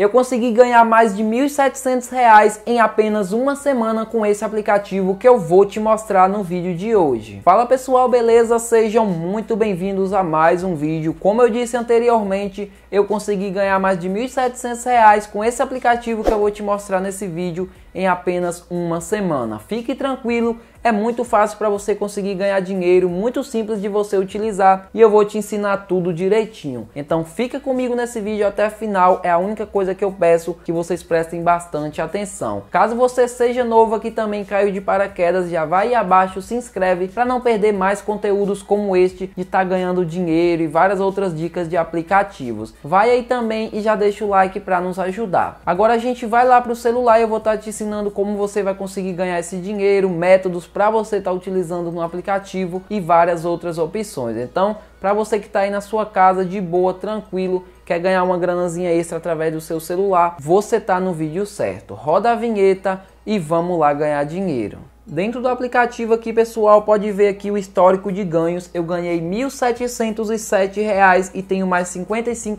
Eu consegui ganhar mais de R$ 1.700 em apenas uma semana com esse aplicativo que eu vou te mostrar no vídeo de hoje. Fala pessoal, beleza? Sejam muito bem-vindos a mais um vídeo. Como eu disse anteriormente, eu consegui ganhar mais de R$ 1.700 com esse aplicativo que eu vou te mostrar nesse vídeo em apenas uma semana. Fique tranquilo, é muito fácil para você conseguir ganhar dinheiro, muito simples de você utilizar e eu vou te ensinar tudo direitinho. Então fica comigo nesse vídeo até o final, é a única coisa que eu peço que vocês prestem bastante atenção. Caso você seja novo aqui também caiu de paraquedas, já vai abaixo, se inscreve para não perder mais conteúdos como este de estar tá ganhando dinheiro e várias outras dicas de aplicativos. Vai aí também e já deixa o like para nos ajudar. Agora a gente vai lá para o celular e eu vou estar tá te ensinando como você vai conseguir ganhar esse dinheiro, métodos para você estar tá utilizando no aplicativo e várias outras opções. Então, para você que está aí na sua casa de boa, tranquilo, quer ganhar uma granazinha extra através do seu celular, você está no vídeo certo. Roda a vinheta e vamos lá ganhar dinheiro. Dentro do aplicativo aqui, pessoal, pode ver aqui o histórico de ganhos. Eu ganhei R$ 1.707 e tenho mais R$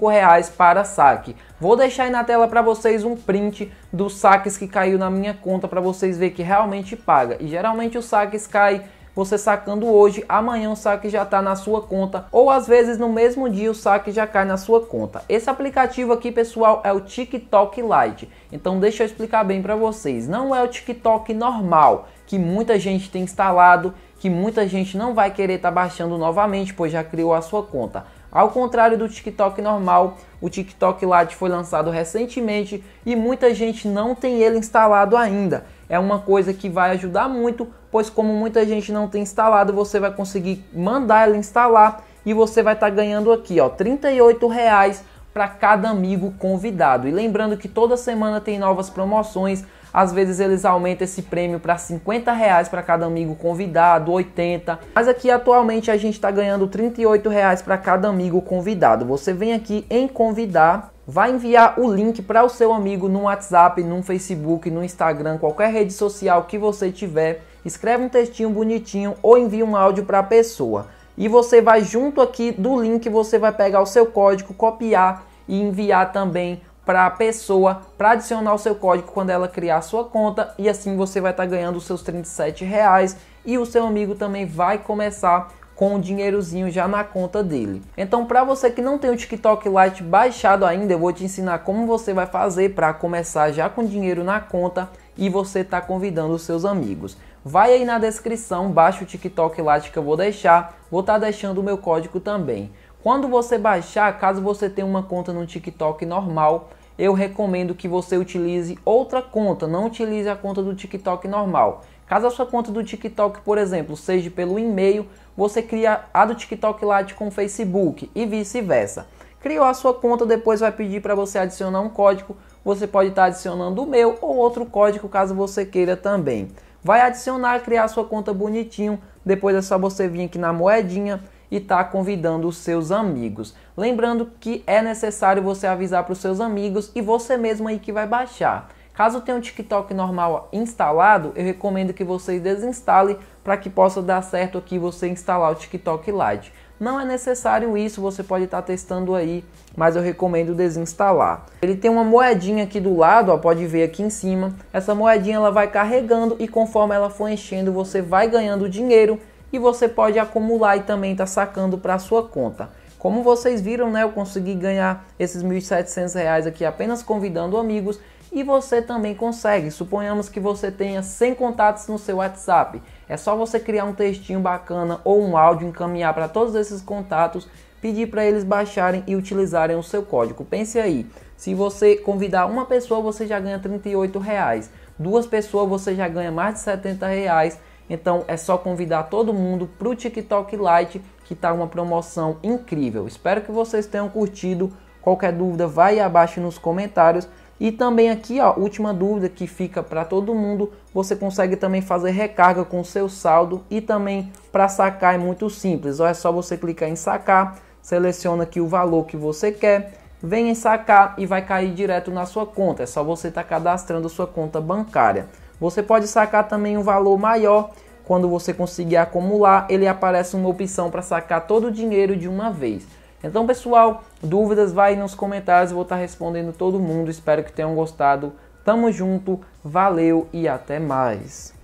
reais para saque. Vou deixar aí na tela para vocês um print dos saques que caiu na minha conta para vocês verem que realmente paga. E geralmente os saques caem você sacando hoje, amanhã o saque já está na sua conta, ou às vezes no mesmo dia o saque já cai na sua conta. Esse aplicativo aqui, pessoal, é o TikTok Lite. Então deixa eu explicar bem para vocês. Não é o TikTok normal que muita gente tem instalado, que muita gente não vai querer estar tá baixando novamente, pois já criou a sua conta. Ao contrário do TikTok normal, o TikTok Lite foi lançado recentemente e muita gente não tem ele instalado ainda é uma coisa que vai ajudar muito, pois como muita gente não tem instalado, você vai conseguir mandar ela instalar e você vai estar tá ganhando aqui, ó, R$ para cada amigo convidado. E lembrando que toda semana tem novas promoções, às vezes eles aumentam esse prêmio para 50 para cada amigo convidado, 80. Mas aqui atualmente a gente está ganhando 38 para cada amigo convidado. Você vem aqui em convidar vai enviar o link para o seu amigo no WhatsApp, no Facebook, no Instagram, qualquer rede social que você tiver. Escreve um textinho bonitinho ou envia um áudio para a pessoa. E você vai junto aqui do link, você vai pegar o seu código, copiar e enviar também para a pessoa para adicionar o seu código quando ela criar a sua conta e assim você vai estar tá ganhando os seus 37 reais e o seu amigo também vai começar com o dinheirozinho já na conta dele. Então, para você que não tem o TikTok Lite baixado ainda, eu vou te ensinar como você vai fazer para começar já com dinheiro na conta e você tá convidando os seus amigos. Vai aí na descrição, baixa o TikTok Lite que eu vou deixar, vou estar tá deixando o meu código também. Quando você baixar, caso você tenha uma conta no TikTok normal, eu recomendo que você utilize outra conta, não utilize a conta do TikTok normal. Caso a sua conta do TikTok, por exemplo, seja pelo e-mail, você cria a do TikTok Lite com o Facebook e vice-versa. Criou a sua conta, depois vai pedir para você adicionar um código. Você pode estar tá adicionando o meu ou outro código caso você queira também. Vai adicionar, criar sua conta bonitinho. Depois é só você vir aqui na moedinha e está convidando os seus amigos. Lembrando que é necessário você avisar para os seus amigos e você mesmo aí que vai baixar. Caso tenha um TikTok normal instalado, eu recomendo que você desinstale para que possa dar certo aqui você instalar o TikTok Lite. Não é necessário isso, você pode estar tá testando aí, mas eu recomendo desinstalar. Ele tem uma moedinha aqui do lado, ó, pode ver aqui em cima. Essa moedinha ela vai carregando e conforme ela for enchendo, você vai ganhando dinheiro e você pode acumular e também estar tá sacando para sua conta. Como vocês viram, né, eu consegui ganhar esses R$ 1.700 aqui apenas convidando amigos e você também consegue. Suponhamos que você tenha 100 contatos no seu WhatsApp. É só você criar um textinho bacana ou um áudio encaminhar para todos esses contatos, pedir para eles baixarem e utilizarem o seu código. Pense aí, se você convidar uma pessoa, você já ganha R$ 38. Reais. Duas pessoas você já ganha mais de R$ reais então é só convidar todo mundo para o TikTok Lite, que está uma promoção incrível. Espero que vocês tenham curtido. Qualquer dúvida, vai abaixo nos comentários. E também aqui, ó, última dúvida que fica para todo mundo, você consegue também fazer recarga com seu saldo e também para sacar é muito simples, ó, é só você clicar em sacar, seleciona aqui o valor que você quer, vem em sacar e vai cair direto na sua conta, é só você estar tá cadastrando sua conta bancária. Você pode sacar também um valor maior. Quando você conseguir acumular, ele aparece uma opção para sacar todo o dinheiro de uma vez. Então, pessoal, dúvidas vai nos comentários, vou estar tá respondendo todo mundo. Espero que tenham gostado. Tamo junto, valeu e até mais.